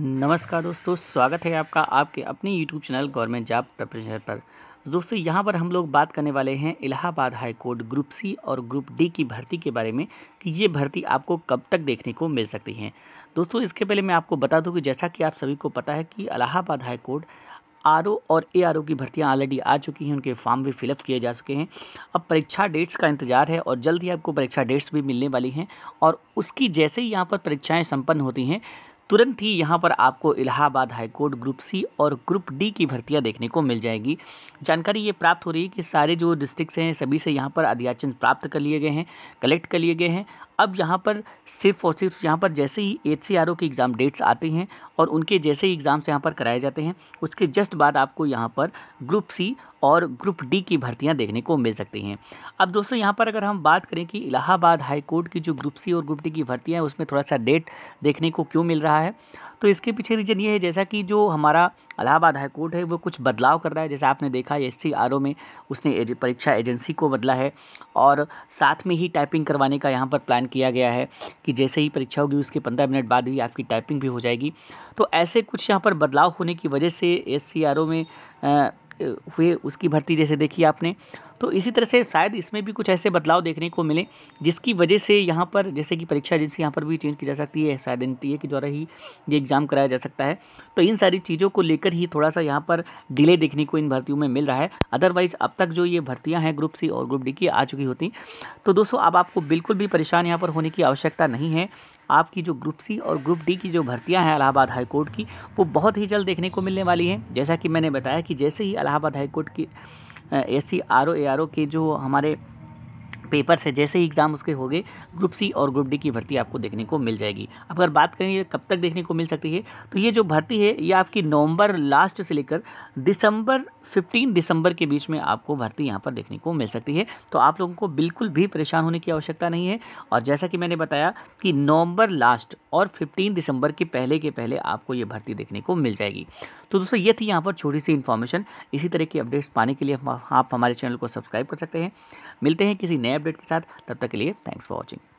नमस्कार दोस्तों स्वागत है आपका आपके अपने YouTube channel government job preparation पर दोस्तों यहाँ पर हम लोग बात करने वाले हैं Allahabad high court group C और ग्रुप डी की भर्ती के बारे में कि ये भर्ती आपको कब तक देखने को मिल सकती है दोस्तों इसके पहले मैं आपको बता दूँ कि जैसा कि आप सभी को पता है कि इलाहाबाद हाई कोर्ट आर और ए की भर्तियाँ ऑलरेडी आ चुकी हैं उनके फॉर्म भी फिलअप किए जा चुके हैं अब परीक्षा डेट्स का इंतजार है और जल्द ही आपको परीक्षा डेट्स भी मिलने वाली हैं और उसकी जैसे ही यहाँ पर परीक्षाएँ सम्पन्न होती हैं तुरंत ही यहाँ पर आपको इलाहाबाद हाईकोर्ट ग्रुप सी और ग्रुप डी की भर्तियाँ देखने को मिल जाएगी जानकारी ये प्राप्त हो रही है कि सारे जो डिस्ट्रिक्स हैं सभी से यहाँ पर अध्याचन प्राप्त कर लिए गए हैं कलेक्ट कर लिए गए हैं अब यहाँ पर सिर्फ और सिर्फ यहाँ पर जैसे ही एच सी आर ओ के एग्ज़ाम डेट्स आते हैं और उनके जैसे ही एग्ज़ाम्स यहाँ पर कराए जाते हैं उसके जस्ट बाद आपको यहाँ पर ग्रुप सी और ग्रुप डी की भर्तियां देखने को मिल सकती हैं अब दोस्तों यहाँ पर अगर हम बात करें कि इलाहाबाद हाई कोर्ट की जो ग्रुप सी और ग्रुप डी की भर्तियाँ हैं उसमें थोड़ा सा डेट देखने को क्यों मिल रहा है तो इसके पीछे रीज़न ये है जैसा कि जो हमारा इलाहाबाद हाई कोर्ट है वो कुछ बदलाव कर रहा है जैसे आपने देखा एस सी में उसने एज, परीक्षा एजेंसी को बदला है और साथ में ही टाइपिंग करवाने का यहाँ पर प्लान किया गया है कि जैसे ही परीक्षा होगी उसके पंद्रह मिनट बाद ही आपकी टाइपिंग भी हो जाएगी तो ऐसे कुछ यहाँ पर बदलाव होने की वजह से एस में आ, हुए उसकी भर्ती जैसे देखी आपने तो इसी तरह से शायद इसमें भी कुछ ऐसे बदलाव देखने को मिले जिसकी वजह से यहाँ पर जैसे कि परीक्षा एजेंसी यहाँ पर भी चेंज की जा सकती है शायद एन के द्वारा ही ये एग्ज़ाम कराया जा सकता है तो इन सारी चीज़ों को लेकर ही थोड़ा सा यहाँ पर डिले देखने को इन भर्तियों में मिल रहा है अदरवाइज़ अब तक जो ये भर्तियाँ हैं ग्रुप सी और ग्रुप डी की आ चुकी होती तो दोस्तों अब आपको बिल्कुल भी परेशान यहाँ पर होने की आवश्यकता नहीं है आपकी जो ग्रुप सी और ग्रुप डी की जो भर्तियां हैं इलाहाबाद हाई कोर्ट की वो बहुत ही जल्द देखने को मिलने वाली हैं जैसा कि मैंने बताया कि जैसे ही इलाहाबाद हाईकोर्ट की ऐसी R O A R O की जो हमारे पेपर्स है जैसे ही एग्ज़ाम उसके होंगे ग्रुप सी और ग्रुप डी की भर्ती आपको देखने को मिल जाएगी अब अगर बात करें ये कब तक देखने को मिल सकती है तो ये जो भर्ती है ये आपकी नवंबर लास्ट से लेकर दिसंबर 15 दिसंबर के बीच में आपको भर्ती यहाँ पर देखने को मिल सकती है तो आप लोगों को बिल्कुल भी परेशान होने की आवश्यकता नहीं है और जैसा कि मैंने बताया कि नवंबर लास्ट और फिफ्टीन दिसंबर के पहले के पहले आपको ये भर्ती देखने को मिल जाएगी तो दोस्तों ये थी यहाँ पर छोटी सी इन्फॉर्मेशन इसी तरह की अपडेट्स पाने के लिए आप हमारे चैनल को सब्सक्राइब कर सकते हैं मिलते हैं किसी नए अपडेट के साथ तब तक के लिए थैंक्स फॉर वॉचिंग